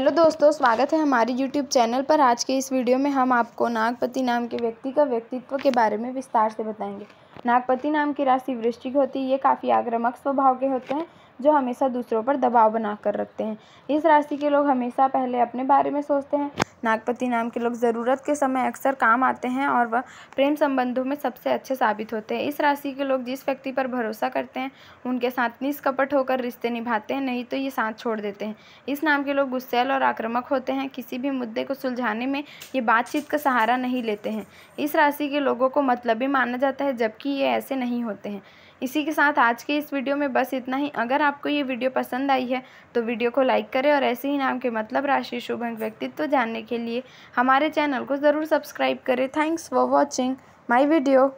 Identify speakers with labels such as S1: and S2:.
S1: hello दोस्तों स्वागत है हमारे यूट्यूब चैनल पर आज के इस वीडियो में हम आपको नागपति नाम के व्यक्ति का व्यक्तित्व के बारे में विस्तार से बताएंगे नागपति नाम की राशि वृश्चिक होती है ये काफ़ी आक्रामक स्वभाव के होते हैं जो हमेशा दूसरों पर दबाव बनाकर रखते हैं इस राशि के लोग हमेशा पहले अपने बारे में सोचते हैं नागपति नाम के लोग ज़रूरत के समय अक्सर काम आते हैं और वह प्रेम संबंधों में सबसे अच्छे साबित होते हैं इस राशि के लोग जिस व्यक्ति पर भरोसा करते हैं उनके साथ निष्कपट होकर रिश्ते निभाते हैं नहीं तो ये साथ छोड़ देते हैं इस नाम के लोग गुस्सेल और आक्रामक होते हैं किसी भी मुद्दे को सुलझाने में ये बातचीत का सहारा नहीं लेते हैं इस राशि के लोगों को मतलबी माना जाता है जबकि ये ऐसे नहीं होते हैं इसी के साथ आज के इस वीडियो में बस इतना ही अगर आपको ये वीडियो पसंद आई है तो वीडियो को लाइक करें और ऐसे ही नाम के मतलब राशि शुभ व्यक्तित्व जानने की के लिए हमारे चैनल को ज़रूर सब्सक्राइब करें thanks for watching my video